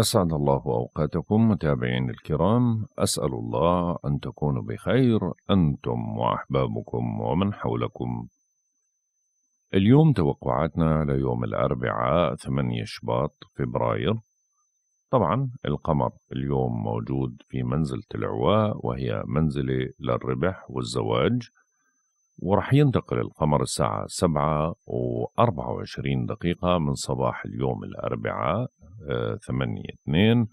أسعد الله أوقاتكم متابعين الكرام أسأل الله أن تكونوا بخير أنتم وأحبابكم ومن حولكم اليوم توقعاتنا ليوم الأربعاء 8 شباط فبراير طبعا القمر اليوم موجود في منزلة العواء وهي منزلة للربح والزواج ورح ينتقل القمر الساعة سبعة وأربعة وعشرين دقيقة من صباح اليوم الأربعاء آه، ثمانية اثنين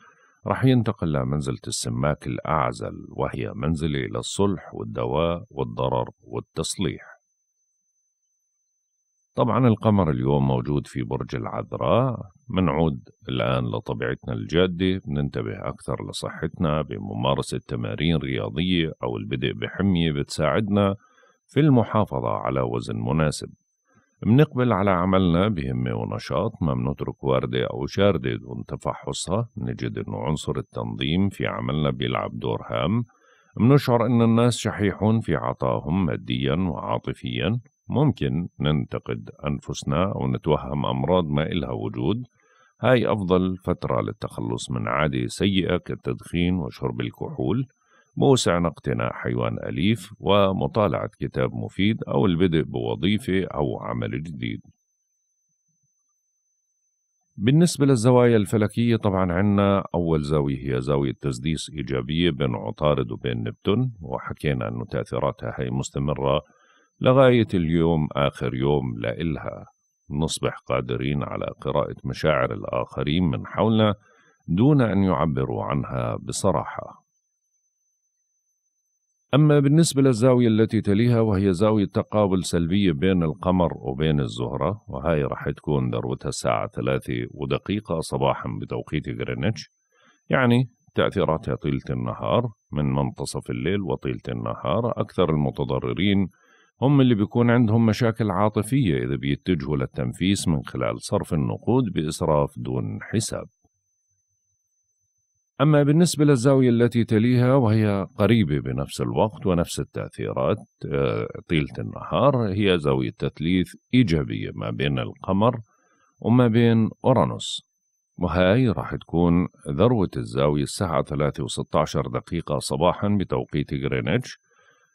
رح ينتقل لمنزلة السماك الأعزل وهي منزلة إلى الصلح والدواء والضرر والتصليح طبعا القمر اليوم موجود في برج العذراء منعود الآن لطبيعتنا الجادة بننتبه أكثر لصحتنا بممارسة تمارين رياضية أو البدء بحمية بتساعدنا في المحافظة على وزن مناسب بنقبل على عملنا بهمة ونشاط ما بنترك واردة أو شاردة دون تفحصها نجد أن عنصر التنظيم في عملنا بيلعب دور هام منشعر أن الناس شحيحون في عطائهم ماديا وعاطفيا ممكن ننتقد أنفسنا أو نتوهم أمراض ما إلها وجود هاي أفضل فترة للتخلص من عادة سيئة كالتدخين وشرب الكحول موسعنا اقتناء حيوان أليف ومطالعة كتاب مفيد أو البدء بوظيفة أو عمل جديد بالنسبة للزوايا الفلكية طبعا عنا أول زاوية هي زاوية تسديس إيجابية بين عطارد وبين نبتون وحكينا أنه تأثيراتها هي مستمرة لغاية اليوم آخر يوم لإلها نصبح قادرين على قراءة مشاعر الآخرين من حولنا دون أن يعبروا عنها بصراحة أما بالنسبة للزاوية التي تليها وهي زاوية تقابل سلبية بين القمر وبين الزهرة وهي راح تكون ذروتها الساعة ثلاثة ودقيقة صباحا بتوقيت غرينتش يعني تأثيراتها طيلة النهار من منتصف الليل وطيلة النهار أكثر المتضررين هم اللي بيكون عندهم مشاكل عاطفية إذا بيتجهوا للتنفيس من خلال صرف النقود بإسراف دون حساب أما بالنسبة للزاوية التي تليها وهي قريبة بنفس الوقت ونفس التأثيرات آه، طيلة النهار هي زاوية تثليث إيجابية ما بين القمر وما بين أورانوس وهاي راح تكون ذروة الزاوية الساعة 3 و16 دقيقة صباحا بتوقيت غرينتش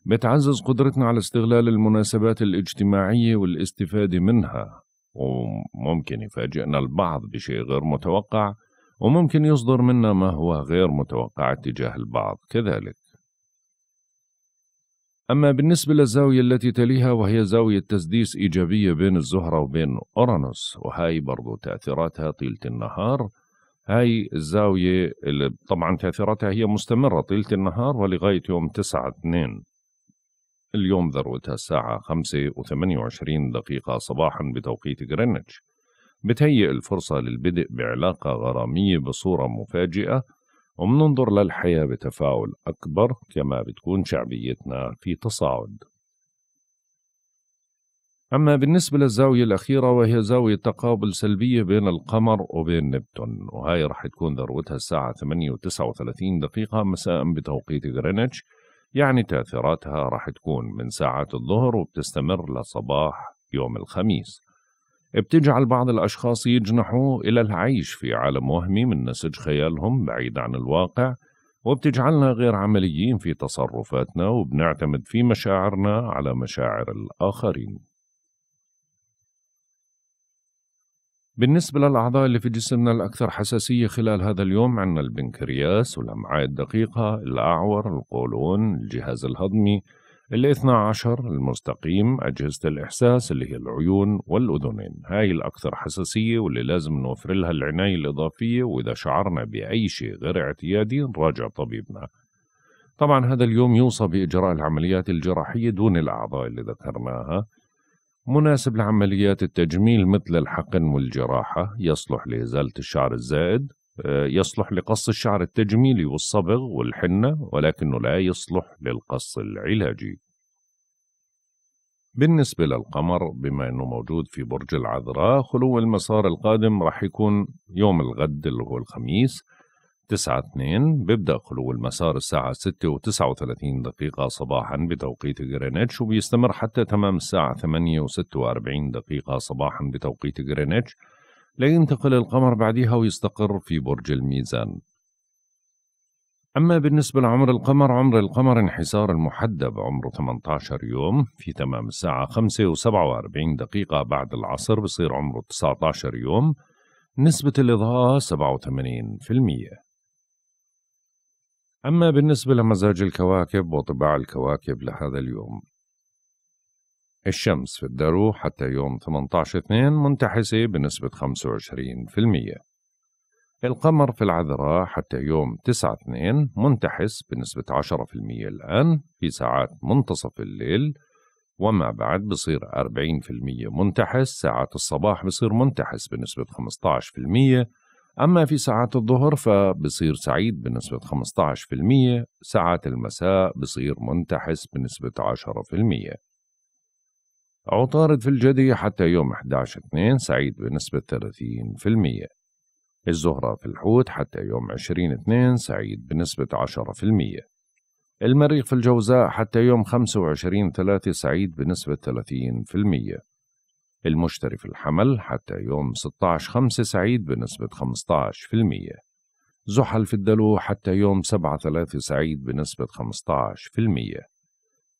بتعزز قدرتنا على استغلال المناسبات الاجتماعية والاستفادة منها وممكن يفاجئنا البعض بشيء غير متوقع وممكن يصدر منا ما هو غير متوقع تجاه البعض كذلك أما بالنسبة للزاوية التي تليها وهي زاوية تسديس إيجابية بين الزهرة وبين أورانوس وهاي برضو تأثيراتها طيلة النهار هاي الزاوية اللي طبعا تأثيراتها هي مستمرة طيلة النهار ولغاية يوم 9 اثنين اليوم ذروتها الساعة خمسة وثمانية وعشرين دقيقة صباحا بتوقيت غرينتش بتهيئ الفرصة للبدء بعلاقة غرامية بصورة مفاجئة وبننظر للحياة بتفاؤل أكبر كما بتكون شعبيتنا في تصاعد أما بالنسبة للزاوية الأخيرة وهي زاوية تقابل سلبية بين القمر وبين نبتون وهي رح تكون ذروتها الساعة 8 و 39 دقيقة مساء بتوقيت غرينتش يعني تأثيراتها رح تكون من ساعات الظهر وبتستمر لصباح يوم الخميس بتجعل بعض الأشخاص يجنحوا إلى العيش في عالم وهمي من نسج خيالهم بعيد عن الواقع وبتجعلنا غير عمليين في تصرفاتنا وبنعتمد في مشاعرنا على مشاعر الآخرين بالنسبة للأعضاء اللي في جسمنا الأكثر حساسية خلال هذا اليوم عندنا البنكرياس والأمعاء الدقيقة الأعور القولون الجهاز الهضمي الاثنى عشر المستقيم أجهزة الإحساس اللي هي العيون والأذنين هاي الأكثر حساسية واللي لازم نوفر لها العناية الإضافية وإذا شعرنا بأي شيء غير اعتيادي نراجع طبيبنا طبعا هذا اليوم يوصى بإجراء العمليات الجراحية دون الأعضاء اللي ذكرناها مناسب لعمليات التجميل مثل الحقن والجراحة يصلح لإزالة الشعر الزائد يصلح لقص الشعر التجميلي والصبغ والحنة ولكنه لا يصلح للقص العلاجي بالنسبة للقمر بما أنه موجود في برج العذراء خلو المسار القادم راح يكون يوم الغد اللي هو الخميس 9 2 بيبدأ خلو المسار الساعة ستة وتسعة وثلاثين دقيقة صباحا بتوقيت غرينتش وبيستمر حتى تمام الساعة ثمانية وستة واربعين دقيقة صباحا بتوقيت غرينتش لينتقل القمر بعدها ويستقر في برج الميزان أما بالنسبة لعمر القمر عمر القمر انحسار المحدب عمره 18 يوم في تمام الساعة 5 و47 دقيقة بعد العصر بصير عمره 19 يوم نسبة الإضاءة 87% أما بالنسبة لمزاج الكواكب وطباع الكواكب لهذا اليوم الشمس في الدرو حتى يوم 18/2 منتحسة بنسبة 25%. القمر في العذراء حتى يوم 9/2 منتحس بنسبة 10% الآن في ساعات منتصف الليل وما بعد بصير 40% منتحس ساعات الصباح بصير منتحس بنسبة 15% أما في ساعات الظهر فبصير سعيد بنسبة 15% ساعات المساء بصير منتحس بنسبة 10% عطارد في الجدي حتى يوم 11/2 سعيد بنسبة 30% الزهرة في الحوت حتى يوم 20/2 سعيد بنسبة 10% المريخ في الجوزاء حتى يوم 25/3 سعيد بنسبة 30% المشتري في الحمل حتى يوم 16/5 سعيد بنسبة 15% زحل في الدلو حتى يوم 7/3 سعيد بنسبة 15%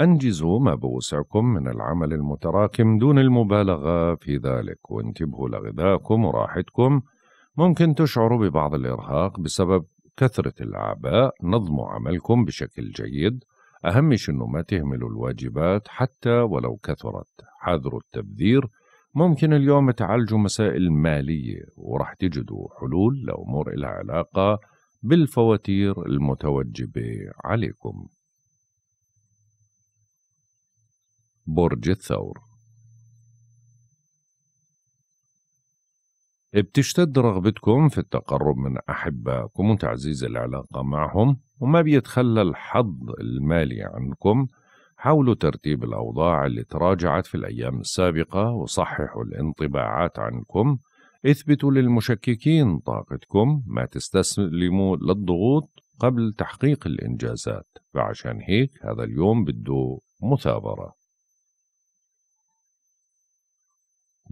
أنجزوا ما بوسعكم من العمل المتراكم دون المبالغة في ذلك وانتبهوا لغذائكم وراحتكم ممكن تشعروا ببعض الإرهاق بسبب كثرة الأعباء نظموا عملكم بشكل جيد أهم شيء أنه ما تهملوا الواجبات حتى ولو كثرت حاذروا التبذير ممكن اليوم تعالجوا مسائل مالية ورح تجدوا حلول لأمور لها علاقة بالفواتير المتوجبة عليكم برج الثور بتشتد رغبتكم في التقرب من أحبائكم وتعزيز العلاقة معهم وما بيتخلى الحظ المالي عنكم حاولوا ترتيب الأوضاع اللي تراجعت في الأيام السابقة وصححوا الانطباعات عنكم اثبتوا للمشككين طاقتكم ما تستسلموا للضغوط قبل تحقيق الإنجازات فعشان هيك هذا اليوم بده مثابرة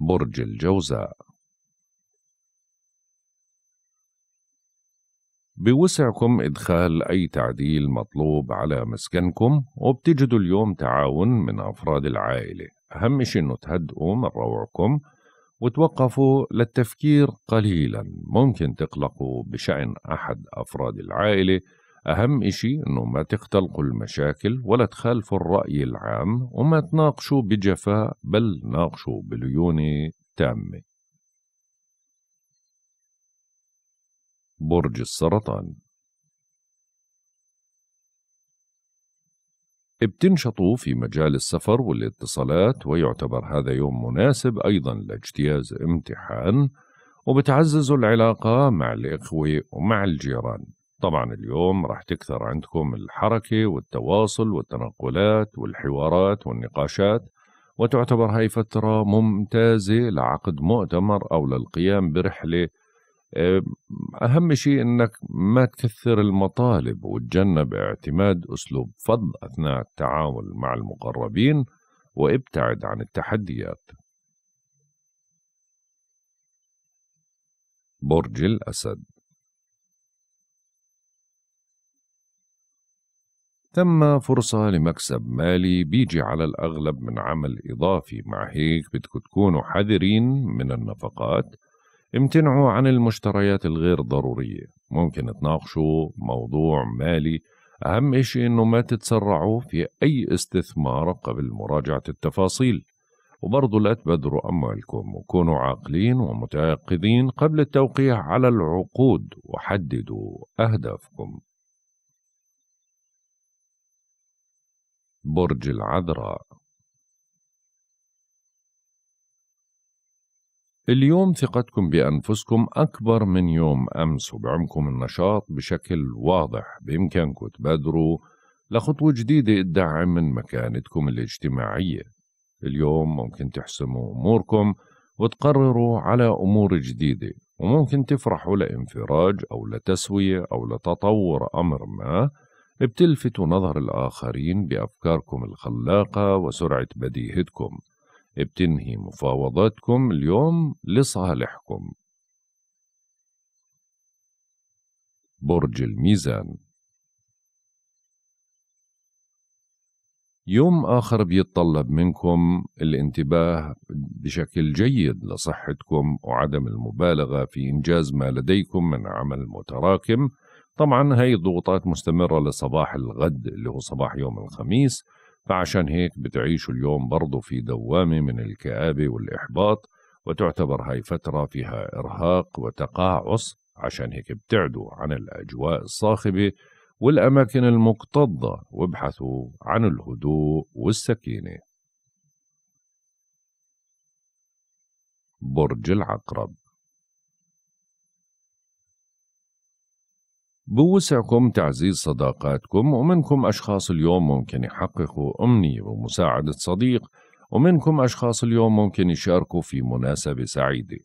برج الجوزاء بوسعكم إدخال أي تعديل مطلوب على مسكنكم وبتجدوا اليوم تعاون من أفراد العائلة أهم شيء أنه تهدئوا من روعكم وتوقفوا للتفكير قليلا ممكن تقلقوا بشأن أحد أفراد العائلة أهم إشي إنه ما تختلقوا المشاكل ولا تخالفوا الرأي العام وما تناقشوا بجفاء بل ناقشوا بليونة تامة برج السرطان بتنشطوا في مجال السفر والاتصالات ويعتبر هذا يوم مناسب أيضا لاجتياز امتحان وبتعززوا العلاقة مع الإخوة ومع الجيران طبعا اليوم راح تكثر عندكم الحركة والتواصل والتنقلات والحوارات والنقاشات وتعتبر هاي فترة ممتازة لعقد مؤتمر أو للقيام برحلة آه، أهم شيء أنك ما تكثر المطالب وتجنب اعتماد أسلوب فض أثناء التعامل مع المقربين وابتعد عن التحديات برج الأسد تم فرصة لمكسب مالي بيجي على الأغلب من عمل إضافي مع هيك بدكم تكونوا حذرين من النفقات امتنعوا عن المشتريات الغير ضرورية ممكن تناقشوا موضوع مالي أهم إشي إنه ما تتسرعوا في أي استثمار قبل مراجعة التفاصيل وبرضو لا تبذروا أموالكم وكونوا عاقلين ومتيقظين قبل التوقيع على العقود وحددوا أهدافكم برج العذراء اليوم ثقتكم بأنفسكم أكبر من يوم أمس وبعمكم النشاط بشكل واضح بإمكانكم تبادروا لخطوة جديدة تدعم من مكانتكم الاجتماعية اليوم ممكن تحسموا أموركم وتقرروا على أمور جديدة وممكن تفرحوا لانفراج أو لتسوية أو لتطور أمر ما بتلفتوا نظر الآخرين بأفكاركم الخلاقة وسرعة بديهتكم بتنهي مفاوضاتكم اليوم لصالحكم برج الميزان يوم آخر بيتطلب منكم الانتباه بشكل جيد لصحتكم وعدم المبالغة في إنجاز ما لديكم من عمل متراكم طبعا هاي الضغوطات مستمرة لصباح الغد اللي هو صباح يوم الخميس فعشان هيك بتعيشوا اليوم برضو في دوامة من الكآبة والإحباط وتعتبر هاي فترة فيها إرهاق وتقاعس عشان هيك ابتعدوا عن الأجواء الصاخبة والأماكن المكتظة وابحثوا عن الهدوء والسكينة برج العقرب بوسعكم تعزيز صداقاتكم ومنكم أشخاص اليوم ممكن يحققوا أمنية ومساعدة صديق ومنكم أشخاص اليوم ممكن يشاركوا في مناسبة سعيدة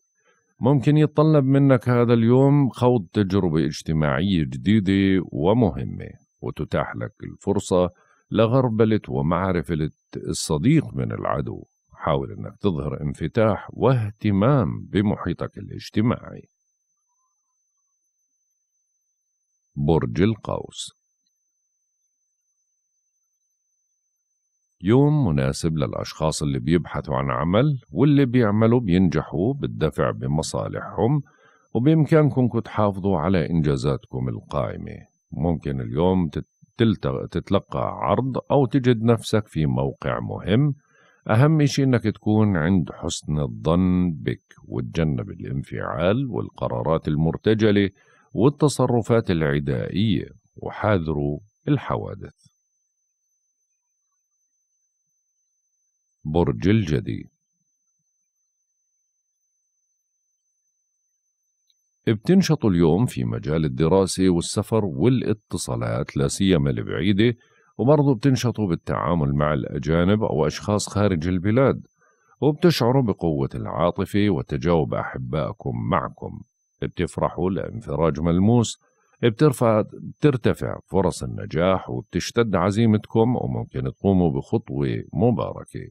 ممكن يتطلب منك هذا اليوم خوض تجربة اجتماعية جديدة ومهمة وتتاح لك الفرصة لغربلة ومعرفة الصديق من العدو حاول أنك تظهر انفتاح واهتمام بمحيطك الاجتماعي برج القوس يوم مناسب للأشخاص اللي بيبحثوا عن عمل واللي بيعملوا بينجحوا بالدفع بمصالحهم وبإمكانكم تحافظوا على إنجازاتكم القائمة ممكن اليوم تتلقى عرض أو تجد نفسك في موقع مهم أهم شيء إنك تكون عند حسن الظن بك وتجنب الانفعال والقرارات المرتجلة والتصرفات العدائية وحاذروا الحوادث برج الجدي بتنشط اليوم في مجال الدراسة والسفر والاتصالات لا سيما البعيدة وبرضه بتنشطوا بالتعامل مع الأجانب أو أشخاص خارج البلاد وبتشعروا بقوة العاطفة وتجاوب أحبائكم معكم بتفرحوا لانفراج ملموس بترفع بترتفع فرص النجاح وبتشتد عزيمتكم وممكن تقوموا بخطوة مباركة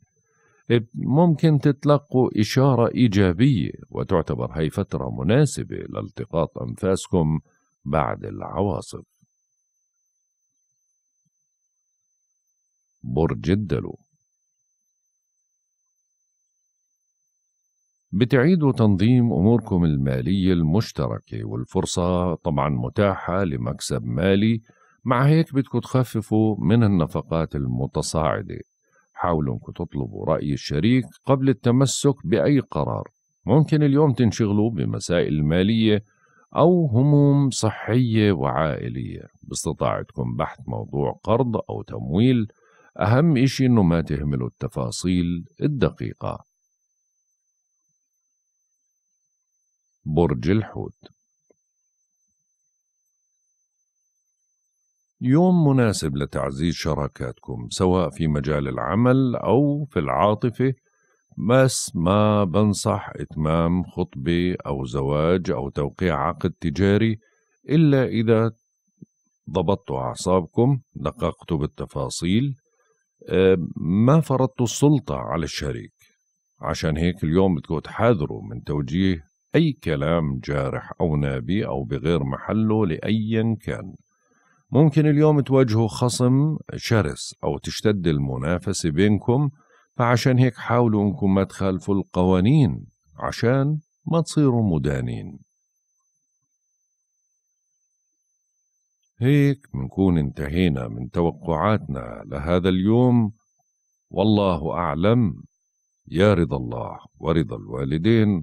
ممكن تتلقوا إشارة إيجابية وتعتبر هي فترة مناسبة لالتقاط أنفاسكم بعد العواصف برج الدلو بتعيدوا تنظيم أموركم المالية المشتركة والفرصة طبعا متاحة لمكسب مالي مع هيك بدكم تخففوا من النفقات المتصاعدة حاولوا انكم تطلبوا رأي الشريك قبل التمسك بأي قرار ممكن اليوم تنشغلوا بمسائل مالية أو هموم صحية وعائلية باستطاعتكم بحث موضوع قرض أو تمويل أهم إشي أنه ما تهملوا التفاصيل الدقيقة برج الحوت يوم مناسب لتعزيز شراكاتكم سواء في مجال العمل أو في العاطفة بس ما بنصح إتمام خطبة أو زواج أو توقيع عقد تجاري إلا إذا ضبطتوا أعصابكم دققتوا بالتفاصيل آه، ما فرضتوا السلطة على الشريك عشان هيك اليوم بدكم تحاذروا من توجيه أي كلام جارح أو نابي أو بغير محله لأيا كان ممكن اليوم تواجهوا خصم شرس أو تشتد المنافسة بينكم فعشان هيك حاولوا أنكم ما تخالفوا القوانين عشان ما تصيروا مدانين هيك منكون انتهينا من توقعاتنا لهذا اليوم والله أعلم يا رضا الله ورضا الوالدين